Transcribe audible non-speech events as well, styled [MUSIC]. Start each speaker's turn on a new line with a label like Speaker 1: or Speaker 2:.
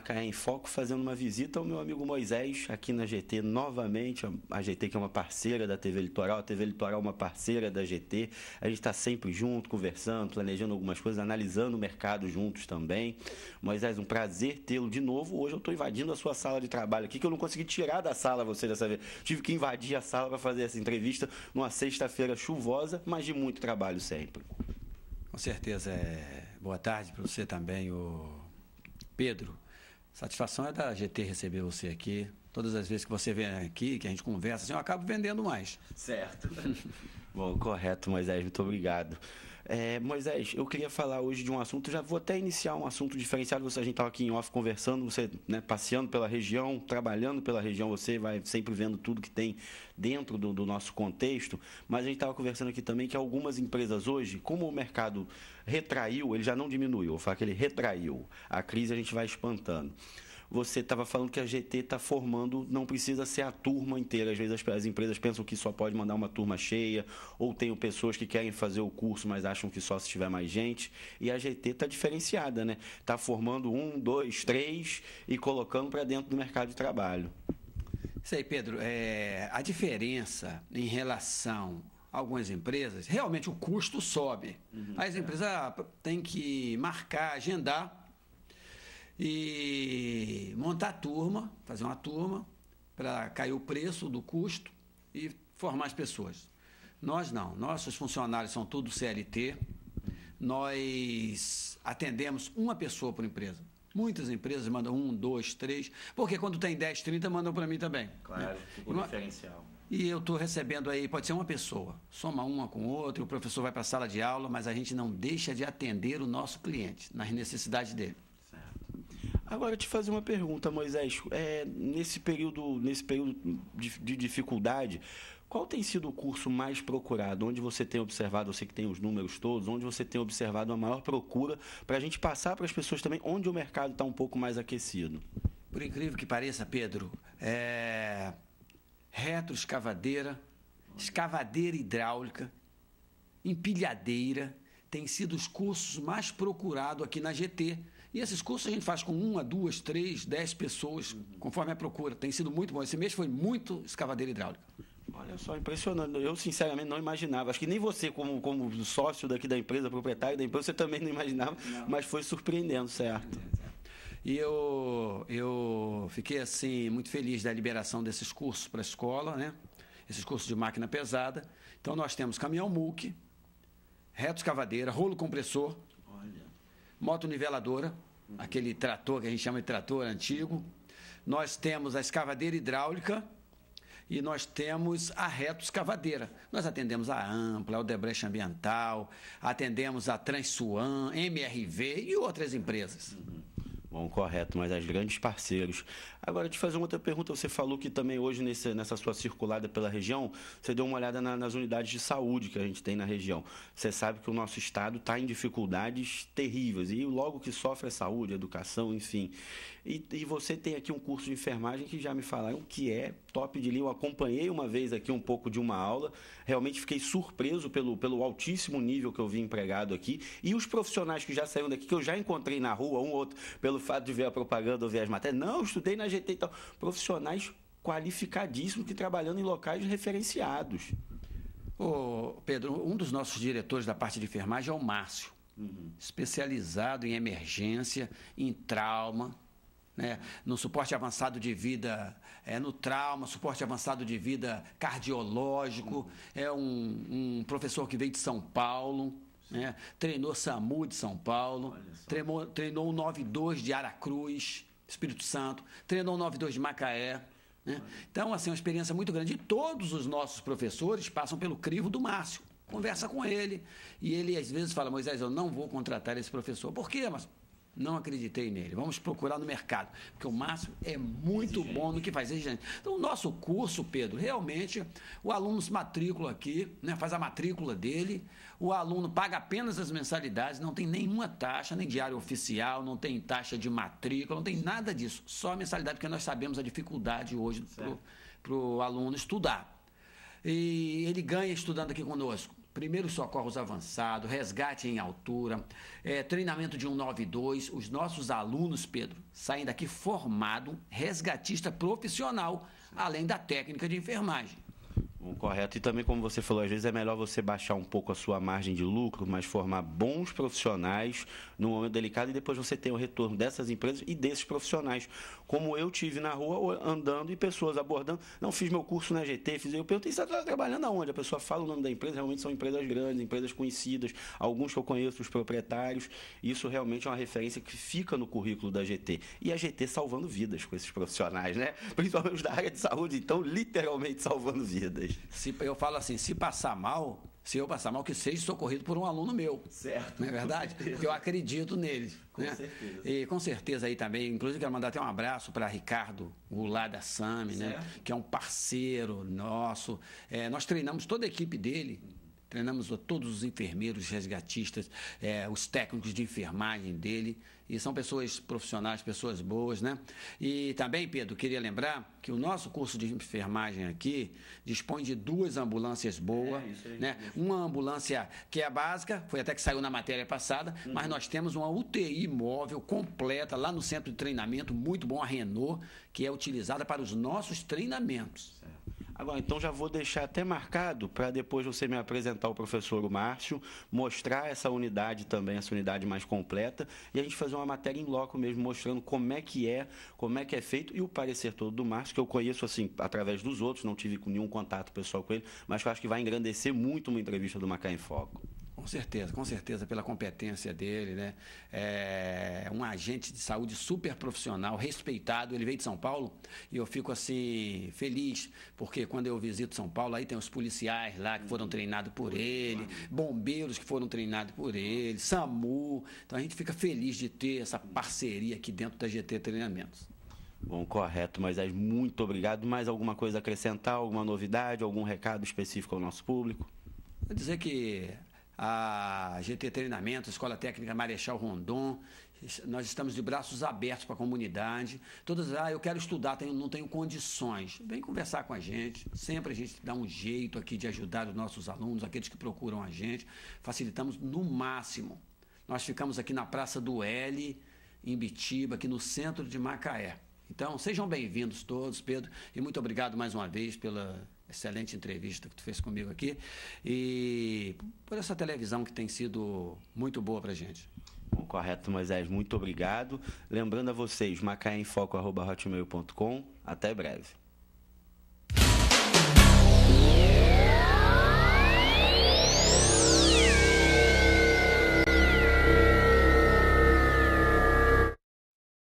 Speaker 1: Macaé em Foco, fazendo uma visita ao meu amigo Moisés, aqui na GT novamente. A GT, que é uma parceira da TV Litoral, a TV Litoral é uma parceira da GT. A gente está sempre junto, conversando, planejando algumas coisas, analisando o mercado juntos também. Moisés, um prazer tê-lo de novo. Hoje eu estou invadindo a sua sala de trabalho aqui, que eu não consegui tirar da sala você dessa vez. Tive que invadir a sala para fazer essa entrevista numa sexta-feira chuvosa, mas de muito trabalho sempre.
Speaker 2: Com certeza. É... Boa tarde para você também, o Pedro. Satisfação é da GT receber você aqui. Todas as vezes que você
Speaker 1: vem aqui, que a gente conversa, assim, eu acabo vendendo mais. Certo. [LAUGHS] Bom, correto, Moisés. Muito obrigado. É, Moisés, eu queria falar hoje de um assunto, já vou até iniciar um assunto diferenciado, você, a gente estava aqui em off conversando, você né, passeando pela região, trabalhando pela região, você vai sempre vendo tudo que tem dentro do, do nosso contexto, mas a gente estava conversando aqui também que algumas empresas hoje, como o mercado retraiu, ele já não diminuiu, eu falo que ele retraiu, a crise a gente vai espantando você estava falando que a GT está formando, não precisa ser a turma inteira. Às vezes as, as, empresas pensam que só pode mandar uma turma cheia, ou tem pessoas que querem fazer o curso, mas acham que só se tiver mais gente. E a GT está diferenciada, né? Está formando um, dois, três e colocando para dentro do mercado de trabalho.
Speaker 2: Isso aí, Pedro. É, a diferença em relação algumas empresas, realmente o custo sobe. Uhum, As empresas é. têm que marcar, agendar e montar turma, fazer uma turma para cair o preço do custo e formar as pessoas. Nós não, nossos funcionários são todos CLT, nós atendemos uma pessoa por empresa. Muitas empresas mandam um, dois, três, porque quando tem 10, 30, mandam para mim também. Claro, o
Speaker 1: diferencial.
Speaker 2: E eu estou recebendo aí, pode ser uma pessoa, soma uma com outra, o professor vai para a sala de aula, mas a gente não deixa de atender o nosso cliente, nas necessidades dele.
Speaker 1: Agora, te fazer uma pergunta, Moisés. É, nesse, período, nesse período de, de dificuldade, qual tem sido o curso mais procurado? Onde você tem observado, você que tem os números todos, onde você tem observado a maior procura, para a gente passar para as pessoas também onde o mercado está um pouco mais aquecido? Por incrível que pareça, Pedro, é...
Speaker 2: retroescavadeira, escavadeira hidráulica, empilhadeira, têm sido os cursos mais procurados aqui na GT e esses cursos a gente faz com uma, duas, três, dez pessoas, uhum. conforme a procura. Tem sido muito bom. Esse mês foi muito escavadeira hidráulica.
Speaker 1: Olha só, impressionante. Eu, sinceramente, não imaginava. Acho que nem você, como, como sócio daqui da empresa, proprietário da empresa, você também não imaginava, não. mas foi surpreendendo, certo? É, é, é. E eu, eu fiquei, assim, muito feliz da liberação
Speaker 2: desses cursos para a escola, né? Esses cursos de máquina pesada. Então, nós temos caminhão MUC, reto escavadeira, rolo compressor, moto niveladora, uhum. aquele trator que a gente chama de trator antigo. Nós temos a escavadeira hidráulica e nós temos a Reto Escavadeira. Nós atendemos a Ampla, a Odebrecht Ambiental, atendemos a Transuan, MRV e outras empresas.
Speaker 1: Uhum. Bom, correto, mas as grandes parceiros. Agora, te fazer uma outra pergunta. Você falou que também hoje, nesse, nessa sua circulada pela região, você deu uma olhada na, nas unidades de saúde que a gente tem na região. Você sabe que o nosso estado está em dificuldades terríveis. E logo que sofre a saúde, a educação, enfim. E, e, você tem aqui um curso de enfermagem que já me falaram que é top de linha. Eu acompanhei uma vez aqui um pouco de uma aula. Realmente fiquei surpreso pelo, pelo altíssimo nível que eu vi empregado aqui. E os profissionais que já saíram daqui, que eu já encontrei na rua, um ou outro, pelo fato de ver a propaganda ou ver as matérias. Não, eu estudei na GT e tal. Profissionais qualificadíssimos que trabalhando em locais referenciados. Ô, Pedro, um dos
Speaker 2: nossos diretores da parte de enfermagem é o Márcio, uhum. especializado em emergência, em trauma. Né? no suporte avançado de vida, é, no trauma, suporte avançado de vida cardiológico, uhum. é um, um professor que veio de São Paulo, né? treinou SAMU de São Paulo, treinou, treinou o 92 de Aracruz, Espírito Santo, treinou o 92 de Macaé. Né? Então, assim, uma experiência muito grande. E todos os nossos professores passam pelo crivo do Márcio. Conversa com ele. E ele às vezes fala, Moisés, eu não vou contratar esse professor. Por quê, Márcio? não acreditei nele. Vamos procurar no mercado, porque o Márcio é muito exigente. bom no que faz, exigente. Então, o nosso curso, Pedro, realmente, o aluno se matricula aqui, né, faz a matrícula dele, o aluno paga apenas as mensalidades, não tem nenhuma taxa, nem diário oficial, não tem taxa de matrícula, não tem nada disso, só mensalidade, porque nós sabemos a dificuldade hoje para o aluno estudar. E ele ganha estudando aqui conosco primeiros socorros avançados, resgate em altura, é, treinamento de 192. Os nossos alunos, Pedro, saem daqui formado resgatista profissional, além da técnica de enfermagem.
Speaker 1: Correto. E também, como você falou, às vezes é melhor você baixar um pouco a sua margem de lucro, mas formar bons profissionais num momento delicado e depois você tem o retorno dessas empresas e desses profissionais. Como eu tive na rua andando e pessoas abordando. Não fiz meu curso na GT, fiz eu perguntei, você está trabalhando aonde? A pessoa fala o nome da empresa, realmente são empresas grandes, empresas conhecidas, alguns que eu conheço, os proprietários. Isso realmente é uma referência que fica no currículo da GT. E a GT salvando vidas com esses profissionais, né? [LAUGHS] Principalmente da área de saúde, então, literalmente salvando vidas. Se, eu falo assim, se passar mal, se eu passar mal, que
Speaker 2: seja socorrido por um aluno meu.
Speaker 1: Certo. Não é verdade?
Speaker 2: Porque eu acredito nele. Com né? certeza. E com certeza aí também, inclusive quero mandar até um abraço para Ricardo Goulart da SAMI, né? que é um parceiro nosso. É, nós treinamos toda a equipe dele Treinamos todos os enfermeiros, resgatistas, é, os técnicos de enfermagem dele. E são pessoas profissionais, pessoas boas, né? E também, Pedro, queria lembrar que o nosso curso de enfermagem aqui dispõe de duas ambulâncias boas. É, né? Uma ambulância que é básica, foi até que saiu na matéria passada, uhum. mas nós temos uma UTI móvel completa lá no centro de treinamento, muito bom, a Renault, que é utilizada para os nossos treinamentos.
Speaker 1: Certo. Agora, então já vou deixar até marcado para depois você me apresentar o professor Márcio, mostrar essa unidade também, essa unidade mais completa, e a gente fazer uma matéria em loco mesmo, mostrando como é que é, como é que é feito, e o parecer todo do Márcio, que eu conheço assim, através dos outros, não tive nenhum contato pessoal com ele, mas que eu acho que vai engrandecer muito uma entrevista do Macá em Foco.
Speaker 2: Com certeza, com certeza, pela competência dele, né? É um agente de saúde super profissional, respeitado. Ele veio de São Paulo e eu fico assim, feliz, porque quando eu visito São Paulo, aí tem os policiais lá que foram treinados por ele, bombeiros que foram treinados por ele, SAMU. Então a gente fica feliz de ter essa parceria
Speaker 1: aqui dentro da GT Treinamentos. Bom, correto, Moisés. Muito obrigado. Mais alguma coisa a acrescentar, alguma novidade, algum recado específico ao nosso público? Vou dizer que
Speaker 2: a GT Treinamento, a Escola Técnica Marechal Rondon. Nós estamos de braços abertos para a comunidade. Todas, ah, eu quero estudar, tenho, não tenho condições. Vem conversar com a gente. Sempre a gente dá um jeito aqui de ajudar os nossos alunos, aqueles que procuram a gente. Facilitamos no máximo. Nós ficamos aqui na Praça do L, em Bitiba, aqui no centro de Macaé. Então, sejam bem-vindos todos, Pedro, e muito obrigado mais uma vez pela excelente entrevista que tu fez comigo aqui e por
Speaker 1: essa televisão que tem sido muito boa para gente. Bom, correto, Moisés. Muito obrigado. Lembrando a vocês, macaemfoco.com. Até breve.